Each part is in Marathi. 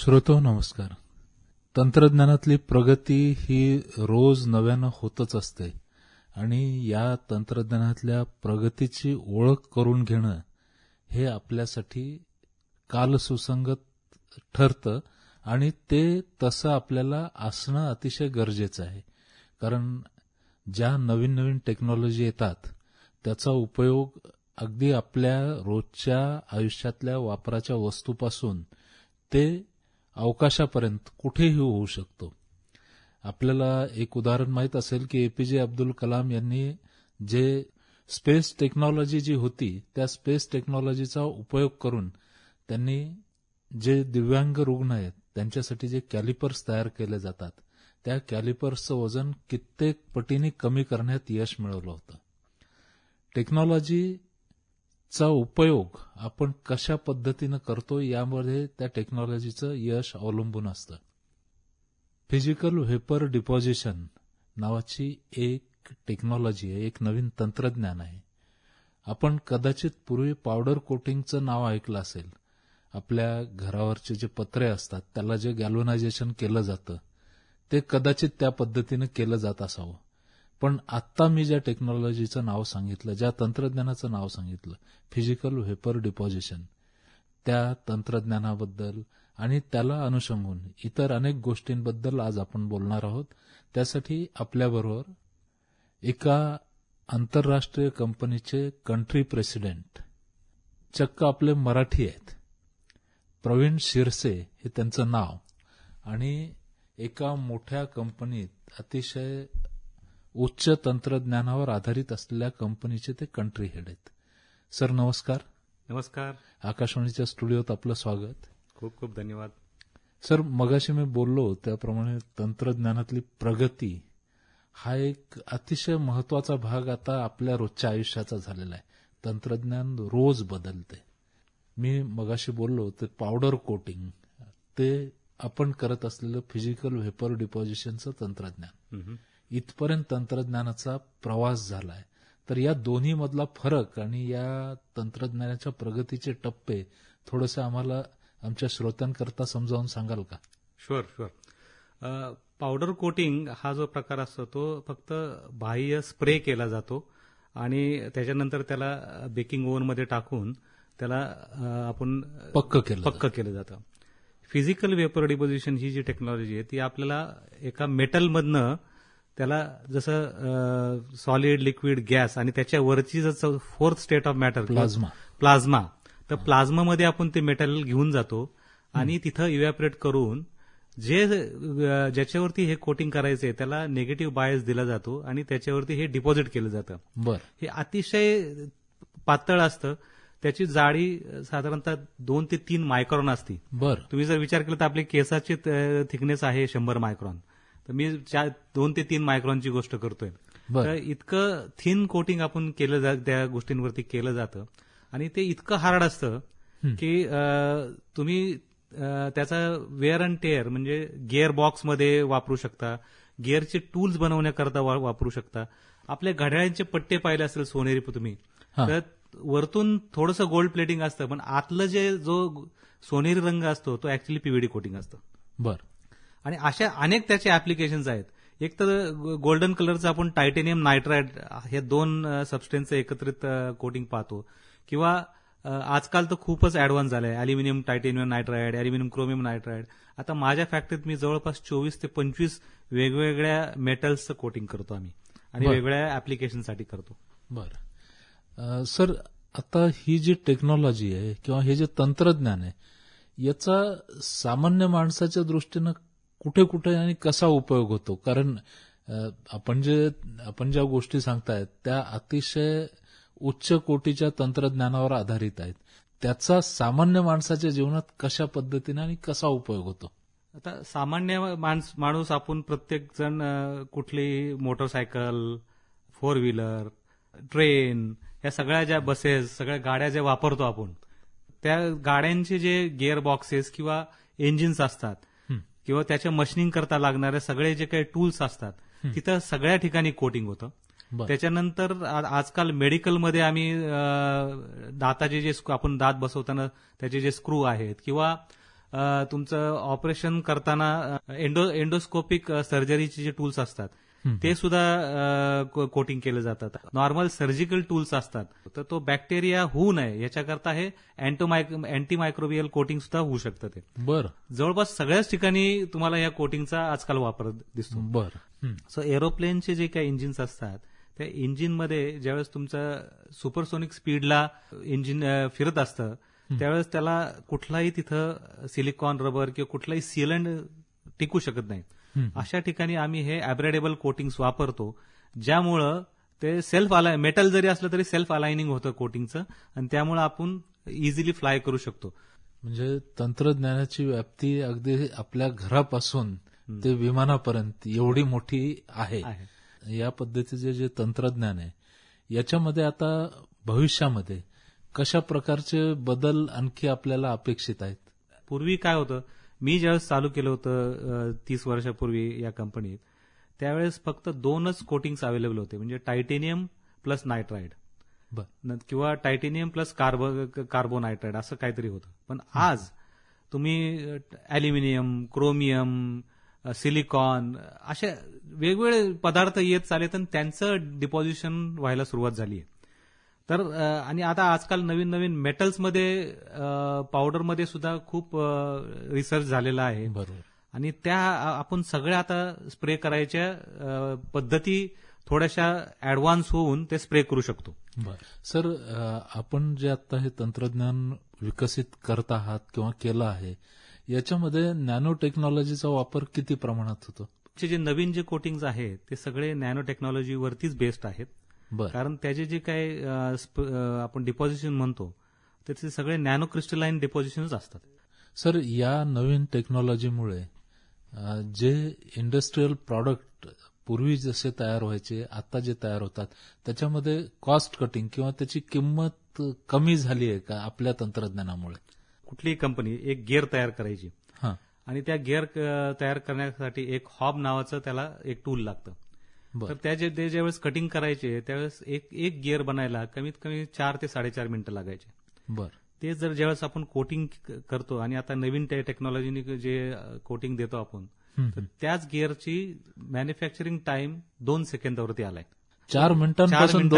श्रोतो नमस्कार तंत्रज्ञानातली प्रगती ही रोज नव्यानं होतच असते आणि या तंत्रज्ञानातल्या प्रगतीची ओळख करून घेणं हे आपल्यासाठी कालसुसंगत ठरतं आणि ते तसं आपल्याला असणं अतिशय गरजेचं आहे कारण ज्या नवीन नवीन टेक्नॉलॉजी येतात त्याचा उपयोग अगदी आपल्या रोजच्या आयुष्यातल्या वापराच्या वस्तूपासून ते अवकाशापर्यंत कुठेही होऊ शकतो आपल्याला एक उदाहरण माहीत असेल की एपीजे अब्दुल कलाम यांनी जे स्पेस टेक्नॉलॉजी जी होती त्या स्पेस टेक्नॉलॉजीचा उपयोग करून त्यांनी जे दिव्यांग रुग्ण आहेत त्यांच्यासाठी जे कॅलिपर्स तयार केले जातात त्या कॅलिपर्सचं वजन कित्येक पटीने कमी करण्यात यश मिळवलं होतं टेक्नॉलॉजी चा उपयोग आपण कशा पद्धतीनं करतो यामध्ये त्या टेक्नॉलॉजीचं यश अवलंबून असतं फिजिकल व्हेपर डिपॉझिशन नावाची एक टेक्नॉलॉजी आहे एक नवीन तंत्रज्ञान आहे आपण कदाचित पूर्वी पावडर कोटिंगचं नाव ऐकलं असेल आपल्या घरावरचे जे पत्रे असतात त्याला जे गॅल्वनायझेशन केलं जातं ते कदाचित त्या पद्धतीनं केलं जात असावं पण आत्ता मी ज्या टेक्नॉलॉजीचं नाव सांगितलं ज्या तंत्रज्ञानाचं नाव सांगितलं फिजिकल व्हेपर डिपॉझिशन त्या तंत्रज्ञानाबद्दल आणि त्याला अनुषंगून इतर अनेक गोष्टींबद्दल आज आपण बोलणार आहोत त्यासाठी आपल्याबरोबर एका आंतरराष्ट्रीय कंपनीचे कंट्री प्रेसिडेंट चक्क आपले मराठी आहेत प्रवीण शिरसे हे त्यांचं नाव आणि एका मोठ्या कंपनीत अतिशय उच्च तंत्रज्ञानावर आधारित असलेल्या कंपनीचे ते कंट्री हेड आहेत सर नमस्कार नमस्कार आकाशवाणीच्या स्टुडिओत आपलं स्वागत खूप खूप धन्यवाद सर मगाशी मी बोललो त्याप्रमाणे तंत्रज्ञानातली प्रगती हा एक अतिशय महत्वाचा भाग आता आपल्या रोजच्या आयुष्याचा झालेला आहे तंत्रज्ञान रोज बदलते मी मगाशी बोललो ते पावडर कोटिंग ते आपण करत असलेलं फिजिकल व्हेपर डिपॉझिशनचं तंत्रज्ञान इथपर्यंत तंत्रज्ञानाचा प्रवास झाला आहे तर या दोन्हीमधला फरक आणि या तंत्रज्ञानाच्या प्रगतीचे टप्पे थोडस आम्हाला आमच्या श्रोत्यांकरता समजावून सांगाल का शुअर शुअर पावडर कोटिंग हा जो प्रकार असतो तो फक्त बाह्य स्प्रे केला जातो आणि त्याच्यानंतर त्याला बेकिंग ओव्हनमध्ये टाकून त्याला आपण पक्क केलं पक्क केलं जातं फिजिकल वेपर डिपोजिशन ही जी टेक्नॉलॉजी आहे ती आपल्याला एका मेटलमधनं त्याला जसं सॉलिड लिक्विड गॅस आणि त्याच्यावरची जसं fourth state of matter plasma plasma तर प्लाझ्मा मध्ये आपण ते मेटल घेऊन जातो आणि तिथं इव्हॅपरेट करून जे ज्याच्यावरती हे कोटिंग करायचे त्याला निगेटिव्ह बायस दिला जातो आणि त्याच्यावरती हे डिपॉझिट केलं जातं बरं हे अतिशय पातळ असतं त्याची जाडी साधारणतः दोन ते तीन मायक्रॉन असते बरं तुम्ही जर विचार केला तर आपले केसाची थिकनेस आहे शंभर मायक्रॉन तर मी चार दोन ते तीन मायक्रॉनची गोष्ट करतोय तर इतकं थिन कोटिंग आपण केलं जात त्या गोष्टींवरती केलं जातं आणि ते इतकं हार्ड असतं की तुम्ही त्याचा वेअर अँड टेअर म्हणजे गिअर बॉक्समध्ये वापरू शकता गिअरचे टूल्स बनवण्याकरता वापरू शकता आपल्या घड्याळ्यांचे पट्टे पाहिले असेल सोनेरी तुम्ही तर वरतून थोडंसं गोल्ड प्लेटिंग असतं पण आतलं जे जो सोनेरी रंग असतो तो ऍक्च्युली पीव्हीडी कोटिंग असतं बरं आणि अशा अनेक त्याचे ऍप्लिकेशन्स आहेत एक तर गोल्डन कलरचं आपण टायटेनियम नायट्राइड हे दोन सबस्टेन्सचं एकत्रित कोटिंग पाहतो किंवा आजकाल तर खूपच ऍडव्हान्स झालं आहे aluminium titanium nitride aluminium chromium nitride आता माझ्या फॅक्टरीत मी जवळपास चोवीस ते पंचवीस वेगवेगळ्या मेटल्सचं कोटिंग करतो आम्ही आणि वेगळ्या ऍप्लिकेशनसाठी करतो बरं सर आता ही जी टेक्नॉलॉजी आहे किंवा हे जे तंत्रज्ञान आहे याचा सामान्य माणसाच्या दृष्टीनं कुठे कुठे आणि कसा उपयोग होतो कारण आपण जे आपण ज्या गोष्टी सांगतायत त्या अतिशय उच्च कोटीच्या तंत्रज्ञानावर आधारित आहेत त्याचा सामान्य माणसाच्या जीवनात कशा पद्धतीने आणि कसा उपयोग होतो आता सामान्य माणस माणूस आपण प्रत्येक जण कुठली मोटरसायकल फोर व्हीलर ट्रेन या सगळ्या ज्या बसेस सगळ्या गाड्या ज्या वापरतो आपण त्या गाड्यांचे जे गिअर बॉक्सेस किंवा इंजिन्स असतात किंवा त्याच्या मशनिंग करता लागणारे सगळे जे काही टूल्स असतात तिथं सगळ्या ठिकाणी कोटिंग होतं त्याच्यानंतर आजकाल मेडिकलमध्ये आम्ही दाताचे जे आपण दात बसवताना त्याचे जे स्क्रू आहेत किंवा तुमचं ऑपरेशन करताना एंडो एंडोस्कोपिक सर्जरीचे जे टूल्स असतात ते सुद्धा कोटिंग केले जातात नॉर्मल सर्जिकल टूल्स असतात तर तो बॅक्टेरिया होऊ नये याच्याकरता हे मायक्रोबियल कोटिंग सुद्धा होऊ शकतं ते बर जवळपास सगळ्याच ठिकाणी तुम्हाला या कोटिंगचा आजकाल वापर दिसतो बर सो एरोप्लेनचे जे काही इंजिन्स असतात त्या मध्ये ज्यावेळेस तुमचं सुपरसोनिक स्पीडला इंजिन फिरत असतं त्यावेळेस त्याला कुठलाही तिथं सिलिकॉन रबर किंवा कुठलाही सिलेंड टिकू शकत नाही अशा ठिकाणी आम्ही हे ॲब्रेडेबल कोटिंग्स वापरतो ज्यामुळं ते सेल्फ अलाय मेटल जरी असलं तरी सेल्फ अलायनिंग होतं कोटिंगचं आणि त्यामुळं आपण इझिली फ्लाय करू शकतो म्हणजे तंत्रज्ञानाची व्याप्ती अगदी आपल्या घरापासून ते विमानापर्यंत एवढी मोठी आहे या पद्धतीचे जे तंत्रज्ञान आहे याच्यामध्ये आता भविष्यामध्ये कशा प्रकारचे बदल आणखी आपल्याला अपेक्षित आहेत पूर्वी काय होतं मी ज्यावेळेस चालू केलं होतं तीस वर्षापूर्वी या कंपनीत त्यावेळेस फक्त दोनच कोटिंग्स अवेलेबल होते म्हणजे टायटेनियम प्लस नायट्राईड किंवा टायटेनियम प्लस कार्बो कार्बोनायट्राईड असं काहीतरी होतं पण आज तुम्ही ॲल्युमिनियम क्रोमियम सिलिकॉन असे वेगवेगळे पदार्थ येत चालेत आणि त्यांचं डिपॉझिशन व्हायला सुरुवात झाली आहे तर आणि आता आजकाल नवीन नवीन मेटल्समध्ये पावडरमध्ये सुद्धा खूप रिसर्च झालेला आहे बरोबर आणि त्या आपण सगळ्या आता स्प्रे करायच्या पद्धती थोड्याशा ऍडव्हान्स होऊन ते स्प्रे करू शकतो सर आपण जे आता हे तंत्रज्ञान विकसित करत आहात किंवा केलं आहे याच्यामध्ये नॅनो टेक्नॉलॉजीचा वापर किती प्रमाणात होतो जे नवीन जे कोटिंग्ज आहेत ते सगळे नॅनो टेक्नॉलॉजीवरतीच बेस्ड आहेत कारण त्याचे जे काही आपण डिपॉझिशन म्हणतो त्याचे सगळे नॅनो क्रिस्टलाइन डिपॉझिशनच असतात सर या नवीन टेक्नॉलॉजीमुळे जे इंडस्ट्रीयल प्रॉडक्ट पूर्वी जसे तयार व्हायचे आता जे तयार होतात त्याच्यामध्ये कॉस्ट कटिंग किंवा त्याची किंमत कमी झाली आहे का आपल्या तंत्रज्ञानामुळे कुठलीही कंपनी एक गिअर तयार करायची आणि त्या गिअर तयार करण्यासाठी एक हॉब नावाचं त्याला एक टूल लागतं तर त्याचे ते ज्यावेळेस कटिंग करायचे त्यावेळेस एक एक गिअर बनायला कमीत कमी चार ते साडेचार मिनिटं लागायचे बरं ते जर ज्यावेळेस आपण कोटिंग करतो आणि आता नवीन त्या टेक्नॉलॉजीने जे कोटिंग देतो आपण तर त्याच गिअरची मॅन्युफॅक्चरिंग टाइम दोन सेकंदावरती आलाय चार मिनिटांपासून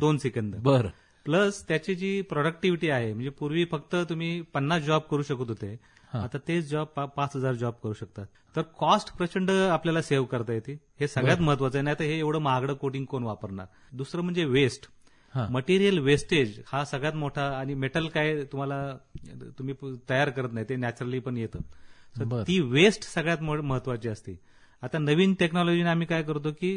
दोन सेकंद बरं प्लस त्याची जी प्रोडक्टिव्हिटी आहे म्हणजे पूर्वी फक्त तुम्ही पन्नास जॉब करू शकत होते आता तेच जॉब पाच हजार जॉब करू शकतात तर कॉस्ट प्रचंड आपल्याला सेव्ह करता येते हे सगळ्यात महत्वाचं आहे नाही तर हे एवढं महागडं कोटिंग कोण वापरणार दुसरं म्हणजे वेस्ट मटेरियल वेस्टेज हा सगळ्यात मोठा आणि मेटल काय तुम्हाला तुम्ही तयार करत नाही ते नॅचरली पण येतं ती वेस्ट सगळ्यात महत्वाची असते आता नवीन टेक्नॉलॉजीने आम्ही काय करतो की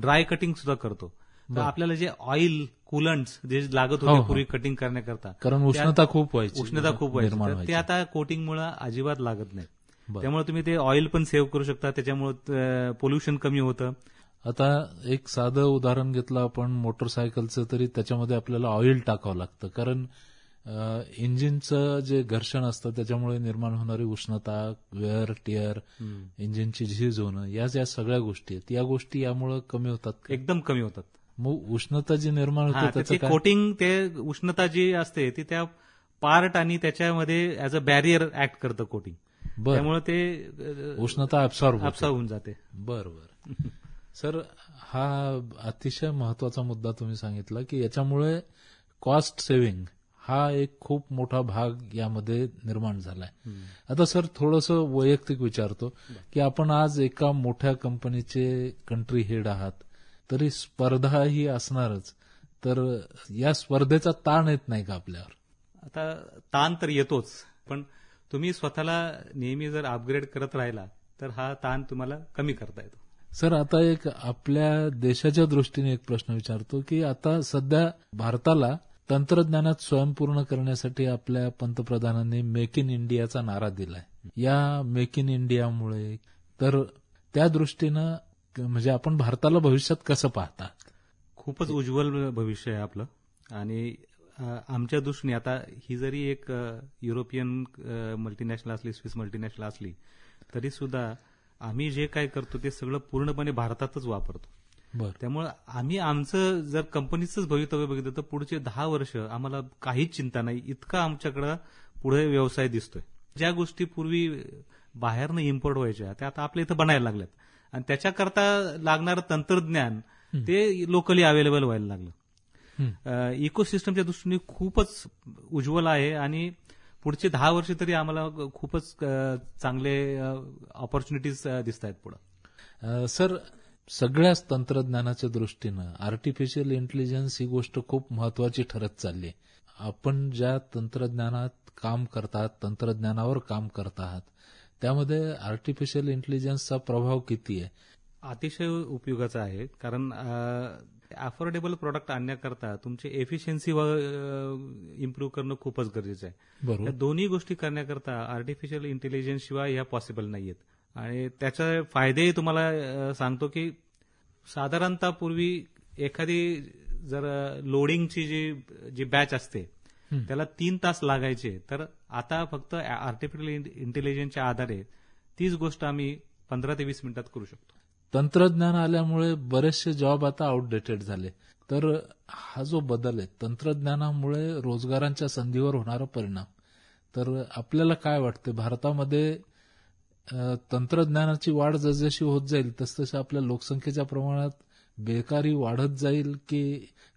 ड्राय कटिंग सुद्धा करतो तर आपल्याला जे ऑइल कुलंट्स जे लागत होते हो, हो. पूर्वी कटिंग करण्याकरता कारण उष्णता खूप व्हायची उष्णता खूप व्हायची ते आता कोटिंगमुळे अजिबात लागत नाही त्यामुळे तुम्ही ते ऑइल पण सेव्ह करू शकता त्याच्यामुळे पोल्युशन कमी होतं आता एक साधं उदाहरण घेतलं आपण मोटरसायकलचं तरी त्याच्यामध्ये आपल्याला ऑइल टाकावं लागतं कारण इंजिनचं जे घर्षण असतं त्याच्यामुळे निर्माण होणारी उष्णता वेअर टिअर इंजिनची झीज होणं या ज्या सगळ्या गोष्टी आहेत या गोष्टी यामुळे कमी होतात एकदम कमी होतात मग उष्णता जी निर्माण होते त्याचं कोटिंग ते उष्णता जी असते ती त्या पार्ट आणि त्याच्यामध्ये ऍज अ बॅरियर ऍक्ट करतं कोटिंग त्यामुळे ते उष्णता अब्सॉर्ब अब्सॉर्ब होऊन जाते बरोबर सर हा अतिशय महत्वाचा मुद्दा तुम्ही सांगितला की याच्यामुळे कॉस्ट सेव्हिंग हा एक खूप मोठा भाग यामध्ये निर्माण झालाय आता सर थोडस वैयक्तिक विचारतो की आपण आज एका मोठ्या कंपनीचे कंट्री हेड आहात तरी स्पर्धा ही असणारच तर या स्पर्धेचा ताण येत नाही का आपल्यावर आता ताण तर येतोच पण तुम्ही स्वतःला नेहमी जर अपग्रेड करत राहिला तर हा ताण तुम्हाला कमी करता येतो सर आता एक आपल्या देशाच्या दृष्टीने एक प्रश्न विचारतो की आता सध्या भारताला तंत्रज्ञानात स्वयंपूर्ण करण्यासाठी आपल्या पंतप्रधानांनी मेक इन इंडियाचा नारा दिलाय या मेक इन इंडियामुळे तर त्या दृष्टीनं म्हणजे आपण भारताला भविष्यात कसं पाहता खूपच उज्ज्वल भविष्य आहे आपलं आणि आमच्या दृष्टीने आता ही जरी एक युरोपियन मल्टीनॅशनल असली स्विस मल्टीनॅशनल असली तरी सुद्धा आम्ही जे काय करतो ते सगळं पूर्णपणे भारतातच वापरतो त्यामुळे आम्ही आमचं जर कंपनीचंच भवितव्य बघितलं तर पुढचे दहा वर्ष आम्हाला काहीच चिंता नाही इतका आमच्याकडं पुढे व्यवसाय दिसतोय ज्या गोष्टी पूर्वी बाहेरनं इम्पोर्ट व्हायच्या त्या आता आपल्या इथं बनायला लागल्यात आणि त्याच्याकरता लागणारं तंत्रज्ञान ते लोकली अवेलेबल व्हायला लागलं इकोसिस्टमच्या दृष्टीने खूपच उज्ज्वल आहे आणि पुढचे दहा वर्ष तरी आम्हाला खूपच चांगले ऑपॉर्च्युनिटीज दिसत आहेत पुढं सर सगळ्याच तंत्रज्ञानाच्या दृष्टीनं आर्टिफिशियल इंटेलिजन्स ही गोष्ट खूप महत्वाची ठरत चालली आपण ज्या तंत्रज्ञानात काम करतात तंत्रज्ञानावर काम करत आहात त्यामध्ये आर्टिफिशियल इंटेलिजन्सचा प्रभाव किती आहे अतिशय उपयोगाचा आहे कारण अफोर्डेबल प्रोडक्ट आणण्याकरता तुमची एफिशियन्सी इम्प्रूव्ह करणं खूपच गरजेचं आहे या दोन्ही गोष्टी करण्याकरता आर्टिफिशियल इंटेलिजन्स शिवाय ह्या पॉसिबल नाहीयेत आणि त्याचे फायदेही तुम्हाला सांगतो की साधारणतः पूर्वी एखादी जर लोडिंगची जी जी बॅच असते त्याला तीन तास लागायचे तर आता फक्त आर्टिफिशियल इंटेलिजन्सच्या आधारे तीच गोष्ट आम्ही पंधरा ते वीस मिनिटात करू शकतो तंत्रज्ञान आल्यामुळे बरेचसे जॉब आता आउटडेटेड झाले तर हा जो बदल आहे तंत्रज्ञानामुळे रोजगारांच्या संधीवर होणारा परिणाम तर आपल्याला काय वाटतं भारतामध्ये तंत्रज्ञानाची वाढ जसजशी होत जाईल तसतशी आपल्या लोकसंख्येच्या प्रमाणात बेकारी वाढत जाईल की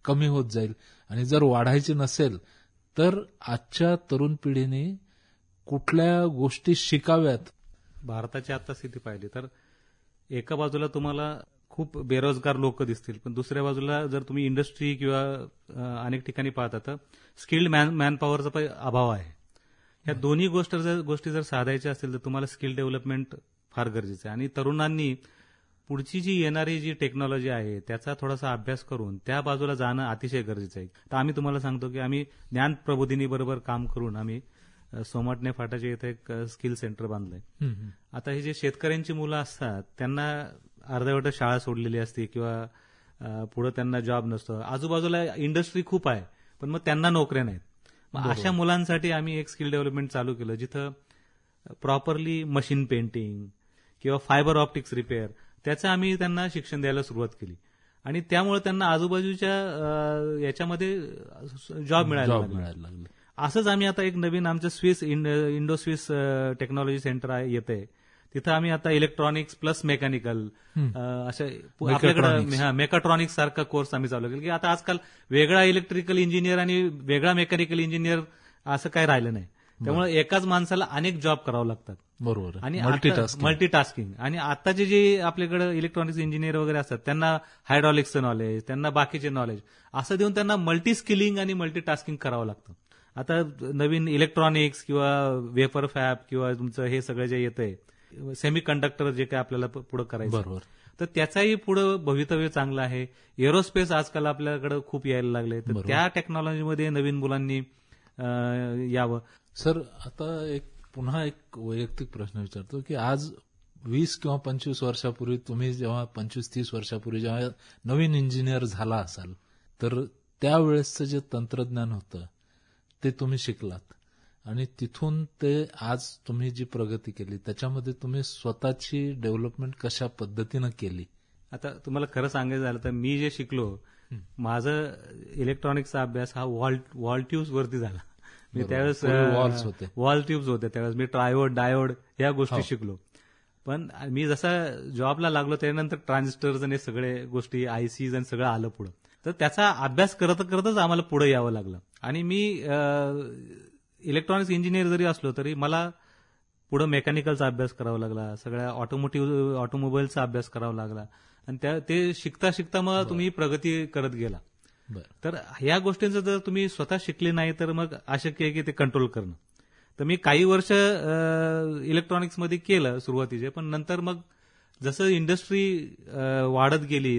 कमी होत जाईल आणि जर वाढायची नसेल तर आजच्या तरुण पिढीने कुठल्या गोष्टी शिकाव्यात भारताची आता स्थिती पाहिली तर एका बाजूला तुम्हाला खूप बेरोजगार लोक दिसतील पण दुसऱ्या बाजूला जर तुम्ही इंडस्ट्री किंवा अनेक ठिकाणी पाहता तर स्किल्ड मॅन मॅनपॉवरचा पॉवरचा अभाव आहे या दोन्ही गोष्ट जर गोष्टी जर साधायच्या असतील तर तुम्हाला स्किल डेव्हलपमेंट फार गरजेचं आहे आणि तरुणांनी पुढची जी येणारी जी टेक्नॉलॉजी आहे त्याचा थोडासा अभ्यास करून त्या बाजूला जाणं अतिशय गरजेचं आहे तर आम्ही तुम्हाला सांगतो की आम्ही ज्ञान प्रबोधिनी बरोबर काम करून आम्ही सोमाटणे फाटाच्या इथे एक स्किल सेंटर बांधलंय आता हे जे शेतकऱ्यांची मुलं असतात त्यांना अर्धवट शाळा सोडलेली असते किंवा पुढे त्यांना जॉब नसतो आजूबाजूला इंडस्ट्री खूप आहे पण मग त्यांना नोकऱ्या नाहीत मग अशा मुलांसाठी आम्ही एक स्किल डेव्हलपमेंट चालू केलं जिथं प्रॉपरली मशीन पेंटिंग किंवा फायबर ऑप्टिक्स रिपेअर त्याचं आम्ही त्यांना शिक्षण द्यायला सुरुवात केली आणि त्यामुळे त्यांना आजूबाजूच्या याच्यामध्ये जॉब मिळायला लागले असंच आम्ही आता एक नवीन आमचं Swiss Indo Swiss technology centre येत आहे तिथं आम्ही आता इलेक्ट्रॉनिक्स प्लस मेकॅनिकल अशा आपल्याकडे मेकाट्रॉनिक्स सारखा कोर्स आम्ही चालू केला की आता आजकाल वेगळा इलेक्ट्रिकल इंजिनियर आणि वेगळा मेकॅनिकल इंजिनियर असं काही राहिलं नाही त्यामुळे एकाच माणसाला अनेक जॉब करावे लागतात बरोबर आणि मल्टीटास्किंग आणि आताचे जे आपल्याकडे इलेक्ट्रॉनिक्स इंजिनियर वगैरे असतात त्यांना हायड्रॉलिक्सचं नॉलेज त्यांना बाकीचे नॉलेज असं देऊन त्यांना मल्टी स्किलिंग आणि मल्टीटास्किंग करावं लागतं आता नवीन इलेक्ट्रॉनिक्स किंवा वेफर फॅब किंवा तुमचं हे सगळं जे येत सेमी कंडक्टर जे काय आपल्याला पुढे करायचं बरोबर तर त्याचाही पुढे भवितव्य चांगलं आहे एरोस्पेस आजकाल आपल्याकडे खूप यायला लागले तर त्या टेक्नॉलॉजीमध्ये नवीन मुलांनी यावं सर आता एक पुन्हा एक वैयक्तिक प्रश्न विचारतो की आज वीस किंवा पंचवीस वर्षापूर्वी तुम्ही जेव्हा पंचवीस तीस वर्षापूर्वी जेव्हा नवीन इंजिनियर झाला असाल तर त्यावेळेसचं जे तंत्रज्ञान होतं ते तुम्ही शिकलात आणि तिथून ते आज तुम्ही जी प्रगती केली त्याच्यामध्ये तुम्ही स्वतःची डेव्हलपमेंट कशा पद्धतीनं केली आता तुम्हाला खरं सांगायचं झालं तर मी जे शिकलो माझं इलेक्ट्रॉनिक्सचा अभ्यास हा वॉल वॉल ट्यूब्स वरती झाला मी त्यावेळेस वॉल ट्यूब्स होते त्यावेळेस मी ट्रायोड डायोड या गोष्टी हो. शिकलो पण मी जसा जॉबला लागलो त्यानंतर ट्रान्झिस्टर आणि सगळे गोष्टी आयसीज आणि सगळं आलं पुढं तर त्याचा अभ्यास करत करतच आम्हाला पुढे यावं लागलं आणि मी इलेक्ट्रॉनिक्स इंजिनियर जरी असलो तरी मला पुढं मेकॅनिकलचा अभ्यास करावा लागला सगळ्या ऑटोमोटिव्ह ऑटोमोबाईलचा अभ्यास करावा लागला आणि त्या ते शिकता शिकता मग तुम्ही प्रगती करत गेला तर ह्या गोष्टींचं जर तुम्ही स्वतः शिकले नाही तर मग अशक्य आहे की ते कंट्रोल करणं तर मी काही वर्ष इलेक्ट्रॉनिक्समध्ये केलं सुरुवातीचे पण नंतर मग जसं इंडस्ट्री वाढत गेली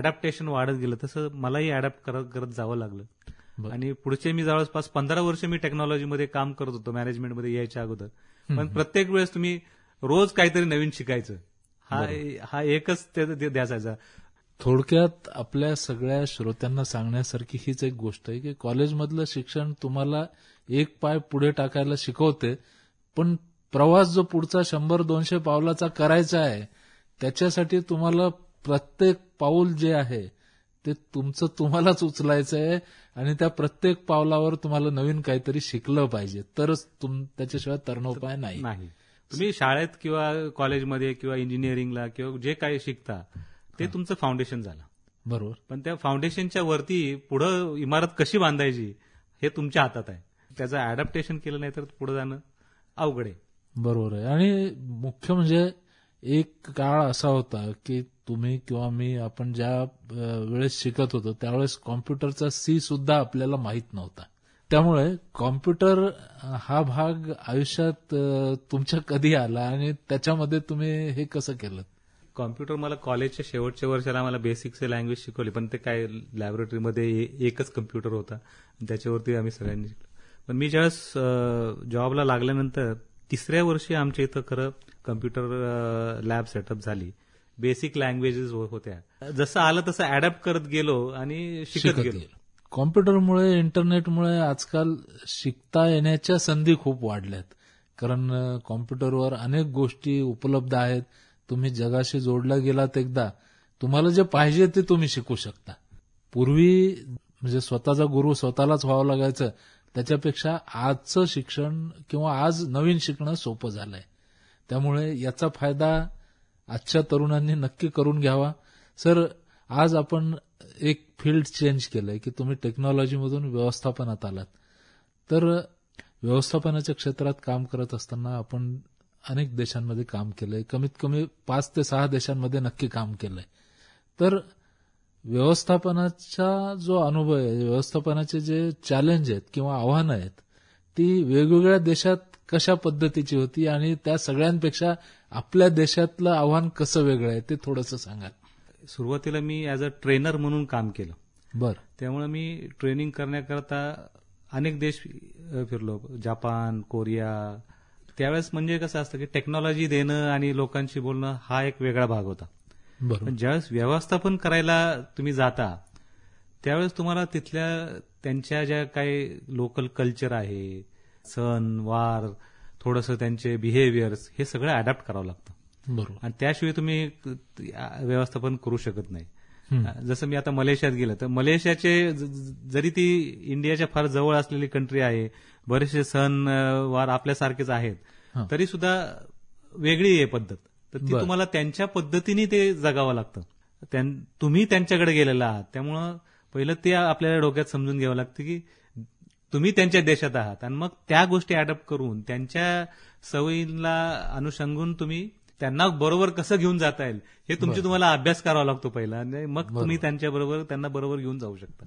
अडॅप्टेशन वाढत गेलं तसं मलाही अडॅप्ट करत करत जावं लागलं आणि पुढचे मी जवळपास पंधरा वर्ष मी टेक्नॉलॉजीमध्ये काम करत होतो मॅनेजमेंटमध्ये यायच्या अगोदर पण प्रत्येक वेळेस तुम्ही रोज काहीतरी नवीन शिकायचं हा हा एकच ते थोडक्यात आपल्या सगळ्या श्रोत्यांना सांगण्यासारखी हीच एक गोष्ट आहे की कॉलेजमधलं शिक्षण तुम्हाला एक पाय पुढे टाकायला शिकवते पण प्रवास जो पुढचा शंभर दोनशे पावलाचा करायचा आहे त्याच्यासाठी तुम्हाला प्रत्येक पाऊल जे आहे ते तुमचं तुम्हालाच उचलायचं आहे आणि त्या प्रत्येक पावलावर तुम्हाला नवीन काहीतरी शिकलं पाहिजे तरच तुम त्याच्याशिवाय उपाय नाही तुम्ही शाळेत किंवा कॉलेजमध्ये किंवा इंजिनिअरिंगला किंवा जे काही शिकता ते तुमचं फाउंडेशन झालं बरोबर पण त्या फाउंडेशनच्या वरती पुढं इमारत कशी बांधायची हे तुमच्या हातात आहे त्याचं अडॅप्टेशन केलं नाही तर पुढे जाणं अवघड आहे बरोबर आहे आणि मुख्य म्हणजे एक काळ असा होता की तुम्ही किंवा मी आपण ज्या वेळेस शिकत होतो त्यावेळेस कॉम्प्युटरचा सी सुद्धा आपल्याला माहीत नव्हता त्यामुळे कॉम्प्युटर हा भाग आयुष्यात तुमच्या कधी आला आणि त्याच्यामध्ये तुम्ही हे कसं केलं कॉम्प्युटर मला कॉलेजच्या शेवटच्या वर्षाला मला बेसिकचे लँग्वेज शिकवली पण ते काय लॅबोरेटरीमध्ये एकच कम्प्युटर होता त्याच्यावरती आम्ही सगळ्यांनी शिकलो पण मी ज्यावेळेस जॉबला लागल्यानंतर तिसऱ्या वर्षी आमच्या इथं खरं कम्प्युटर लॅब सेटअप झाली बेसिक लँग्वेजेस हो- होत्या जसं आलं तसं अडॅप्ट करत गेलो आणि शिकत गेलो कॉम्प्युटरमुळे इंटरनेटमुळे आजकाल शिकता येण्याच्या संधी खूप वाढल्यात कारण कॉम्प्युटरवर अनेक गोष्टी उपलब्ध आहेत तुम्ही जगाशी जोडला गेलात एकदा तुम्हाला जे पाहिजे ते तुम्ही शिकू शकता पूर्वी म्हणजे स्वतःचा गुरु स्वतःलाच व्हावं लागायचं त्याच्यापेक्षा आजचं शिक्षण किंवा आज नवीन शिकणं सोपं झालंय त्यामुळे याचा फायदा आजच्या तरुणांनी नक्की करून घ्यावा सर आज आपण एक फील्ड चेंज केलंय की तुम्ही टेक्नॉलॉजीमधून व्यवस्थापनात आलात तर व्यवस्थापनाच्या क्षेत्रात काम करत असताना आपण अनेक देशांमध्ये काम केलंय कमीत कमी पाच ते सहा देशांमध्ये नक्की काम केलंय तर व्यवस्थापनाचा जो अनुभव आहे व्यवस्थापनाचे जे चॅलेंज आहेत किंवा आव्हानं आहेत ती वेगवेगळ्या देशात कशा पद्धतीची होती आणि त्या सगळ्यांपेक्षा आपल्या देशातलं आव्हान कसं वेगळं आहे ते थोडंसं सांगाल सुरुवातीला मी ऍज अ ट्रेनर म्हणून काम केलं बरं त्यामुळे मी ट्रेनिंग करण्याकरता अनेक देश फिरलो जपान कोरिया त्यावेळेस म्हणजे कसं असतं की टेक्नॉलॉजी देणं आणि लोकांशी बोलणं हा एक वेगळा भाग होता पण ज्यावेळेस व्यवस्थापन करायला तुम्ही जाता त्यावेळेस तुम्हाला तिथल्या त्यांच्या ज्या काही लोकल कल्चर आहे सण वार थोडंसं त्यांचे बिहेवियर्स हे सगळं अडॅप्ट करावं लागतं बरोबर आणि त्याशिवाय तुम्ही व्यवस्थापन करू शकत नाही जसं मी आता मलेशियात गेलं तर मलेशियाचे जरी ती इंडियाच्या फार जवळ असलेली कंट्री आहे बरेचसे सण वार आपल्यासारखेच आहेत तरी सुद्धा वेगळी आहे पद्धत तर ती तुम्हाला त्यांच्या पद्धतीने ते जगावं लागतं तुम्ही त्यांच्याकडे गेलेला आहात त्यामुळं पहिलं ते आपल्याला डोक्यात समजून घ्यावं लागतं की तुम्ही त्यांच्या देशात आहात आणि मग त्या गोष्टी अडॉप्ट करून त्यांच्या सवयीला अनुषंगून तुम्ही त्यांना बरोबर कसं घेऊन जाता येईल हे तुमची तुम्हाला अभ्यास करावा लागतो पहिला मग तुम्ही त्यांच्याबरोबर त्यांना बरोबर घेऊन जाऊ शकता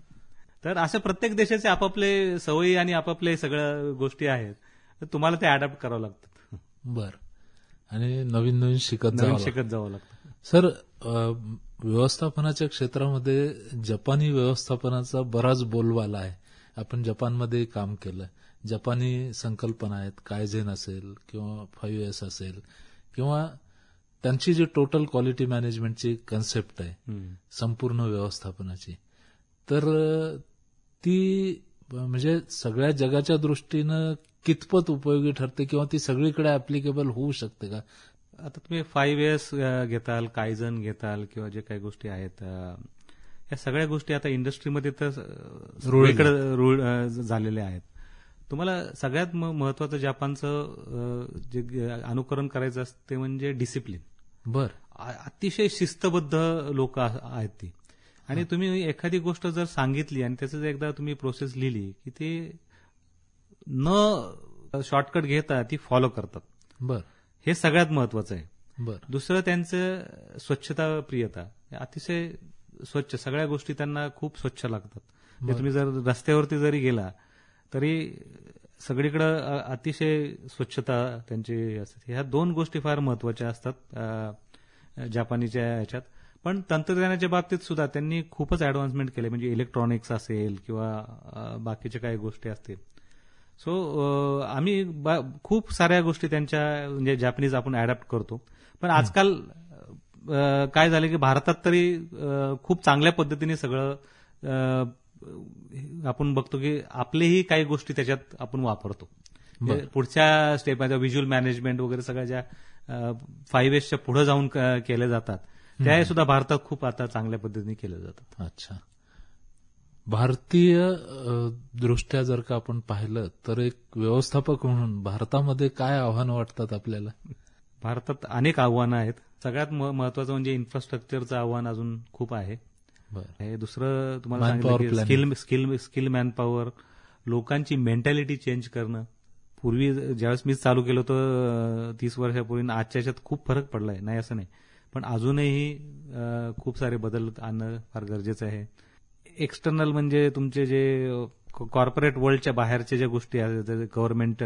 तर अशा प्रत्येक देशाचे आपापले सवयी आणि आपापले सगळ्या गोष्टी आहेत तर तुम्हाला ते अडॉप्ट करावं लागतं बरं आणि नवीन नवीन शिकत जावं शिकत जावं लागतं सर व्यवस्थापनाच्या क्षेत्रामध्ये जपानी व्यवस्थापनाचा बराच बोलवाला आहे आपण जपानमध्ये काम केलं जपानी संकल्पना आहेत कायझेन असेल किंवा फाईव्ह एस असेल किंवा त्यांची जी टोटल क्वालिटी मॅनेजमेंटची कन्सेप्ट आहे संपूर्ण व्यवस्थापनाची तर ती म्हणजे सगळ्या जगाच्या दृष्टीनं कितपत उपयोगी ठरते किंवा ती सगळीकडे अप्लिकेबल होऊ शकते का आता तुम्ही फाईव्ह इयर्स घेताल कायझन घेताल किंवा जे काही गोष्टी आहेत या सगळ्या गोष्टी आता इंडस्ट्रीमध्ये तर रुळ झालेल्या आहेत तुम्हाला सगळ्यात महत्वाचं जपानचं जे अनुकरण करायचं असतं ते म्हणजे डिसिप्लिन बर अतिशय शिस्तबद्ध लोक आहेत ती आणि तुम्ही एखादी गोष्ट जर सांगितली आणि त्याचं एकदा तुम्ही प्रोसेस लिहिली की ते न शॉर्टकट घेता ती फॉलो करतात बर हे सगळ्यात महत्वाचं आहे बर दुसरं त्यांचं स्वच्छता प्रियता अतिशय स्वच्छ सगळ्या गोष्टी त्यांना खूप स्वच्छ लागतात म्हणजे तुम्ही जर रस्त्यावरती जरी गेला तरी सगळीकडे अतिशय स्वच्छता त्यांची असते ह्या दोन गोष्टी फार महत्वाच्या असतात जपानीच्या याच्यात पण तंत्रज्ञानाच्या बाबतीत सुद्धा त्यांनी खूपच ऍडव्हान्समेंट केले म्हणजे इलेक्ट्रॉनिक्स असेल किंवा बाकीच्या काही गोष्टी असतील सो आम्ही खूप साऱ्या गोष्टी त्यांच्या म्हणजे जॅपनीज आपण अडॅप्ट करतो पण आजकाल काय झालं की भारतात तरी खूप चांगल्या पद्धतीने सगळं आपण बघतो की आपलेही काही गोष्टी त्याच्यात आपण वापरतो म्हणजे पुढच्या स्टेप व्हिज्युअल मॅनेजमेंट वगैरे सगळ्या ज्या फाईव्ह एसच्या पुढे जाऊन केल्या जातात त्या सुद्धा भारतात खूप आता चांगल्या पद्धतीने केल्या जातात अच्छा भारतीय दृष्ट्या जर का आपण पाहिलं तर एक व्यवस्थापक म्हणून भारतामध्ये काय आव्हानं वाटतात आपल्याला भारतात अनेक आव्हानं आहेत सगळ्यात महत्वाचं म्हणजे इन्फ्रास्ट्रक्चरचं आव्हान अजून खूप आहे दुसरं तुम्हाला सांगतो स्किल स्किल स्किल मॅनपॉवर लोकांची मेंटॅलिटी चेंज करणं पूर्वी ज्यावेळेस मी चालू केलं होतं तीस वर्षापूर्वी आजच्या खूप फरक पडलाय नाही असं नाही पण अजूनही खूप सारे बदल आणणं फार गरजेचं आहे एक्सटर्नल म्हणजे तुमचे जे कॉर्पोरेट वर्ल्डच्या बाहेरच्या ज्या गोष्टी आहेत गव्हर्नमेंट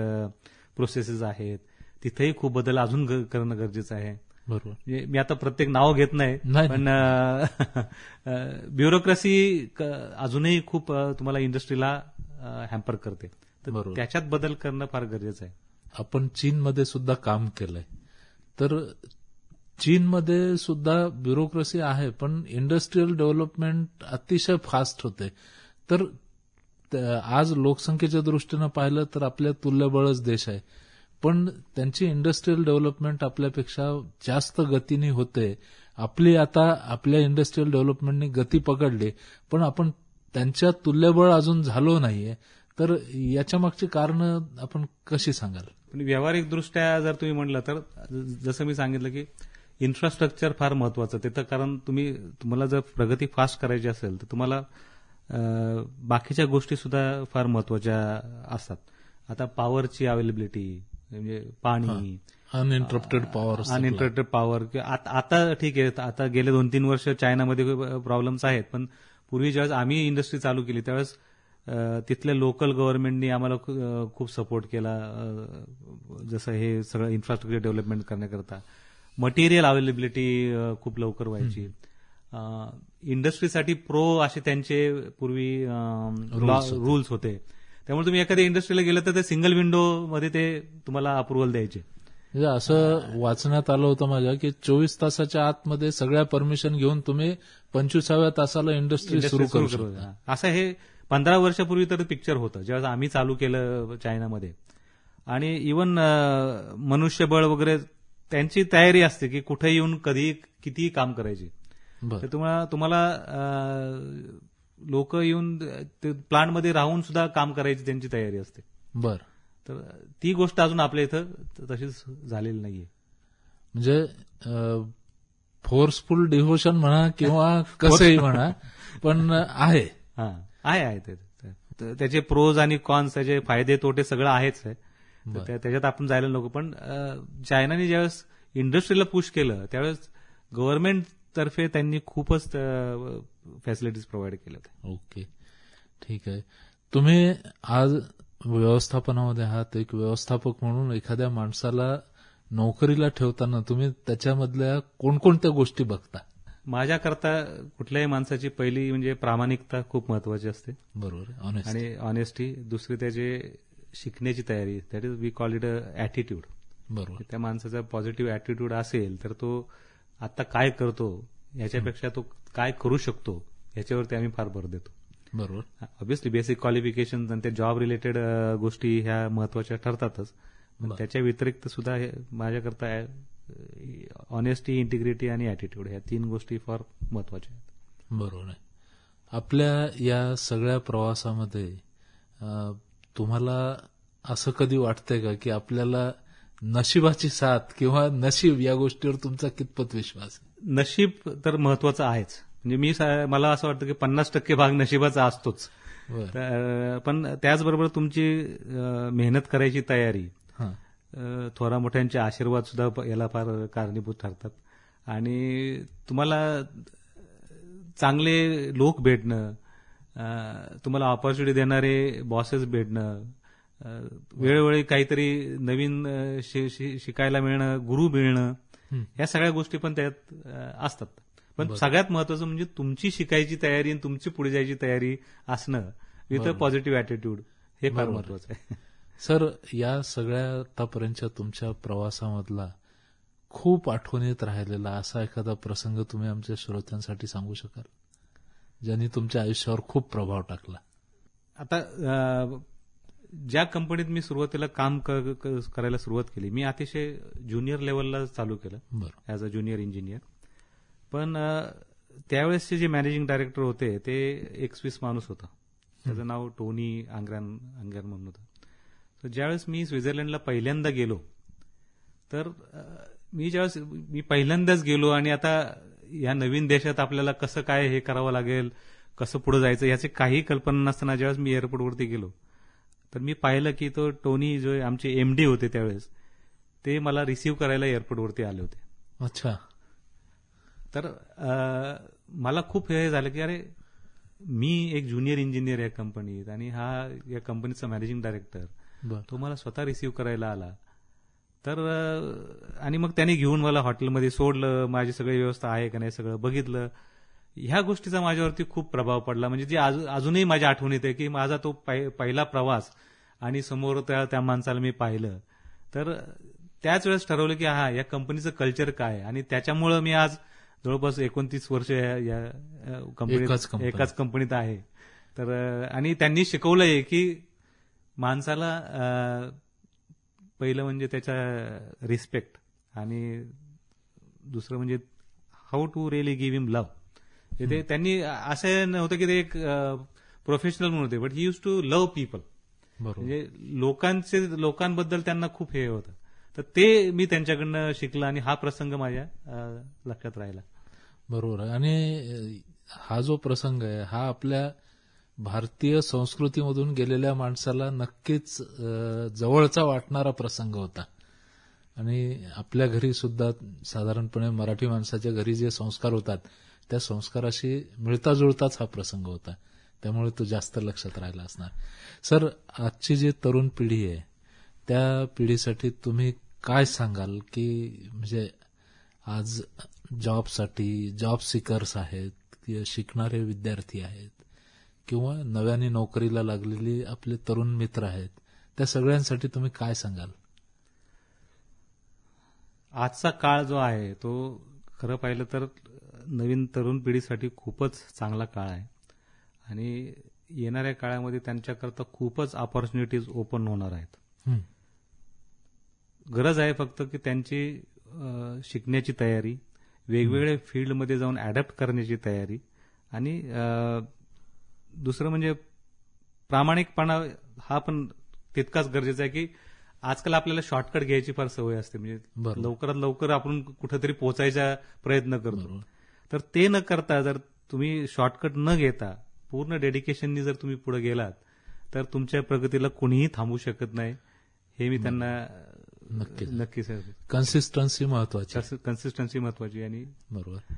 प्रोसेसेस आहेत तिथेही खूप बदल अजून करणं गरजेचं आहे बरोबर म्हणजे मी आता प्रत्येक नाव घेत नाही पण ब्युरोक्रेसी अजूनही खूप तुम्हाला इंडस्ट्रीला हॅम्पर करते तर त्याच्यात बदल करणं फार गरजेचं आहे आपण चीनमध्ये सुद्धा काम केलंय तर चीनमध्ये सुद्धा ब्युरोक्रसी आहे पण इंडस्ट्रीयल डेव्हलपमेंट अतिशय फास्ट होते तर आज लोकसंख्येच्या दृष्टीनं पाहिलं तर आपल्या तुल्यबळच देश आहे पण त्यांची इंडस्ट्रीयल डेव्हलपमेंट आपल्यापेक्षा जास्त गतीने होते आपली आता आपल्या इंडस्ट्रीयल डेव्हलपमेंटनी गती पकडली पण आपण त्यांच्या तुल्यबळ अजून झालो नाहीये तर याच्या मागची कारण आपण कशी सांगाल पण जर तुम्ही म्हटलं तर जसं मी सांगितलं की इन्फ्रास्ट्रक्चर फार महत्वाचं तर कारण तुम्ही तुम्हाला जर प्रगती फास्ट करायची असेल तर तुम्हाला बाकीच्या गोष्टी सुद्धा फार महत्वाच्या असतात आता पॉवरची अवेलेबिलिटी म्हणजे पाणी अनइंटरप्टेड पॉवर अनइंटरप्टेड पॉवर आता ठीक आहे आता गेले दोन तीन वर्ष चायनामध्ये प्रॉब्लेम्स आहेत पण पूर्वी ज्यावेळेस आम्ही इंडस्ट्री चालू केली त्यावेळेस तिथल्या लोकल गव्हर्नमेंटनी आम्हाला खूप सपोर्ट केला जसं हे सगळं इन्फ्रास्ट्रक्चर डेव्हलपमेंट करण्याकरता मटेरियल अवेलेबिलिटी खूप लवकर व्हायची इंडस्ट्रीसाठी प्रो असे त्यांचे पूर्वी रूल्स होते त्यामुळे तुम्ही एखाद्या इंडस्ट्रीला गेलं तर ते सिंगल विंडो मध्ये ते तुम्हाला अप्रुव्हल द्यायचे असं वाचण्यात आलं होतं माझ्या की चोवीस तासाच्या आतमध्ये सगळ्या परमिशन घेऊन तुम्ही पंचवीसाव्या तासाला इंडस्ट्री सुरू करू शकता असं हे पंधरा वर्षापूर्वी तर पिक्चर होतं जेव्हा आम्ही चालू केलं चायनामध्ये आणि इवन मनुष्यबळ वगैरे त्यांची तयारी असते की कुठे येऊन कधी किती काम करायचे तर तुम्हाला तुम्हाला लोक येऊन प्लांट मध्ये राहून सुद्धा काम करायची त्यांची तयारी असते बर तर ती गोष्ट अजून आपल्या इथं तशीच झालेली नाहीये म्हणजे फोर्सफुल डिव्होशन म्हणा किंवा कसंही म्हणा पण आहे आहे आहे त्याचे प्रोज आणि कॉन्स त्याचे फायदे तोटे सगळं आहेच आहे त्याच्यात आपण जायला नको पण चायनाने ज्यावेळेस इंडस्ट्रीला पुश केलं त्यावेळेस गव्हर्नमेंट तर्फे त्यांनी खूपच फॅसिलिटीज प्रोव्हाइड केल्या ओके ठीक आहे तुम्ही आज व्यवस्थापनामध्ये आहात एक व्यवस्थापक म्हणून एखाद्या माणसाला नोकरीला ठेवताना तुम्ही त्याच्यामधल्या कोणकोणत्या गोष्टी बघता माझ्याकरता कुठल्याही माणसाची पहिली म्हणजे प्रामाणिकता खूप महत्वाची असते बरोबर आणि ऑनेस्टी दुसरी त्याचे शिकण्याची तयारी that is we call it attitude बरोबर त्या माणसाचा पॉझिटिव्ह अॅटिट्यूड असेल तर तो आता काय करतो याच्यापेक्षा तो काय करू शकतो याच्यावरती आम्ही फार भर देतो बरोबर ऑब्व्हियसली बेसिक क्वालिफिकेशन आणि त्या जॉब रिलेटेड गोष्टी ह्या महत्वाच्या ठरतातच त्याच्या व्यतिरिक्त सुद्धा माझ्याकरता ऑनेस्टी इंटिग्रिटी आणि अॅटिट्यूड ह्या तीन गोष्टी फार महत्वाच्या आहेत बरोबर आपल्या या सगळ्या प्रवासामध्ये तुम्हाला असं कधी वाटतंय का की आपल्याला नशिबाची साथ किंवा नशीब या गोष्टीवर तुमचा कितपत विश्वास नशीब तर महत्वाचं आहेच म्हणजे मी मला असं वाटतं की पन्नास टक्के भाग नशिबाचा असतोच पण त्याचबरोबर तुमची मेहनत करायची तयारी थोरा मोठ्यांचे आशीर्वाद सुद्धा याला फार कारणीभूत ठरतात आणि तुम्हाला चांगले लोक भेटणं तुम्हाला ऑपॉर्च्युनिटी देणारे बॉसेस भेटणं वेळोवेळी काहीतरी नवीन शिकायला मिळणं गुरु मिळणं या सगळ्या गोष्टी पण त्यात असतात पण सगळ्यात महत्वाचं म्हणजे तुमची शिकायची तयारी आणि तुमची पुढे जायची तयारी असणं विथ अ पॉझिटिव्ह अॅटिट्यूड हे फार महत्वाचं आहे सर या सगळ्या आतापर्यंतच्या तुमच्या प्रवासामधला खूप आठवणीत राहिलेला असा एखादा प्रसंग तुम्ही आमच्या श्रोत्यांसाठी सांगू शकाल ज्यांनी तुमच्या आयुष्यावर खूप प्रभाव टाकला आता ज्या कंपनीत मी सुरुवातीला काम करायला सुरुवात केली मी अतिशय ज्युनियर लेवलला चालू केलं ॲज अ ज्युनियर इंजिनियर पण त्यावेळेसचे जे मॅनेजिंग डायरेक्टर होते ते एकवीस माणूस होता त्याचं नाव टोनी आंग्रान आंग्रान म्हणून होतं तर ज्यावेळेस मी स्वित्झर्लंडला पहिल्यांदा गेलो तर मी ज्यावेळेस मी पहिल्यांदाच गेलो आणि आता या नवीन देशात आपल्याला कसं काय हे करावं लागेल कसं पुढे जायचं याची काही कल्पना नसताना ज्यावेळेस मी एअरपोर्टवरती गेलो तर मी पाहिलं की तो टोनी जो आमचे एमडी होते त्यावेळेस ते मला रिसिव्ह करायला एअरपोर्टवरती आले होते अच्छा तर मला खूप हे झालं की अरे मी एक ज्युनियर इंजिनियर या कंपनीत आणि हा या कंपनीचा मॅनेजिंग डायरेक्टर तो मला स्वतः रिसिव्ह करायला आला तर आणि मग त्यांनी घेऊन मला हॉटेलमध्ये सोडलं माझी सगळी व्यवस्था आहे का नाही सगळं बघितलं ह्या गोष्टीचा माझ्यावरती खूप प्रभाव पडला म्हणजे जी अजूनही माझ्या आठवणीत आहे की माझा तो पहिला प्रवास आणि समोर त्या त्या माणसाला मी पाहिलं तर त्याच वेळेस ठरवलं की हा या कंपनीचं कल्चर काय आणि त्याच्यामुळं मी आज जवळपास एकोणतीस वर्ष या कंपनी एकाच कंपनीत आहे तर आणि त्यांनी शिकवलंय की माणसाला पहिलं म्हणजे त्याचा रिस्पेक्ट आणि दुसरं म्हणजे how to really give him love ते त्यांनी असं नव्हतं की ते एक प्रोफेशनल म्हणून होते but he use to love people म्हणजे लोकांचे लोकांबद्दल त्यांना खूप हे होतं तर ते मी त्यांच्याकडनं शिकलं आणि हा प्रसंग माझ्या लक्षात राहिला बरोबर आणि हा जो प्रसंग आहे हा आपल्या भारतीय संस्कृतीमधून गेलेल्या माणसाला नक्कीच जवळचा वाटणारा प्रसंग होता आणि आपल्या घरी सुद्धा साधारणपणे मराठी माणसाच्या घरी जे संस्कार होतात त्या संस्काराशी मिळता जुळताच हा प्रसंग होता त्यामुळे तो जास्त लक्षात राहिला असणार सर आजची जी तरुण पिढी आहे त्या पिढीसाठी तुम्ही काय सांगाल की म्हणजे आज जॉबसाठी जॉब सिकर्स आहेत शिकणारे विद्यार्थी आहेत किंवा नव्याने नोकरीला लागलेले आपले तरुण मित्र आहेत त्या सगळ्यांसाठी तुम्ही काय सांगाल आजचा काळ जो आहे तो खरं पाहिलं तर नवीन तरुण पिढीसाठी खूपच चांगला काळ आहे आणि येणाऱ्या काळामध्ये त्यांच्याकरता खूपच ऑपॉर्च्युनिटीज ओपन होणार आहेत गरज आहे फक्त की त्यांची शिकण्याची तयारी वेगवेगळ्या फील्डमध्ये जाऊन अडॅप्ट करण्याची तयारी आणि दुसरं म्हणजे प्रामाणिकपणा हा पण तितकाच गरजेचा आहे की आजकाल आपल्याला शॉर्टकट घ्यायची फार सवय असते म्हणजे लवकरात लवकर आपण कुठेतरी पोहोचायचा प्रयत्न करतो तर ते न करता जर तुम्ही शॉर्टकट न घेता पूर्ण डेडिकेशननी जर तुम्ही पुढे गेलात तर तुमच्या प्रगतीला कोणीही थांबू शकत नाही हे मी त्यांना नक्की नक्की कन्सिस्टन्सी महत्वाची कन्सिस्टन्सी महत्वाची आणि बरोबर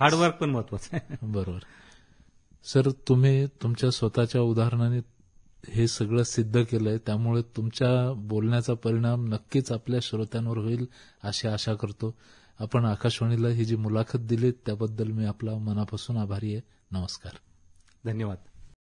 हार्डवर्क पण महत्वाचं आहे बरोबर सर तुम्ही तुमच्या स्वतःच्या उदाहरणाने हे सगळं सिद्ध केलंय त्यामुळे तुमच्या बोलण्याचा परिणाम नक्कीच आपल्या श्रोत्यांवर होईल अशी आशा करतो आपण आकाशवाणीला ही जी मुलाखत दिली त्याबद्दल मी आपला मनापासून आभारी आहे नमस्कार धन्यवाद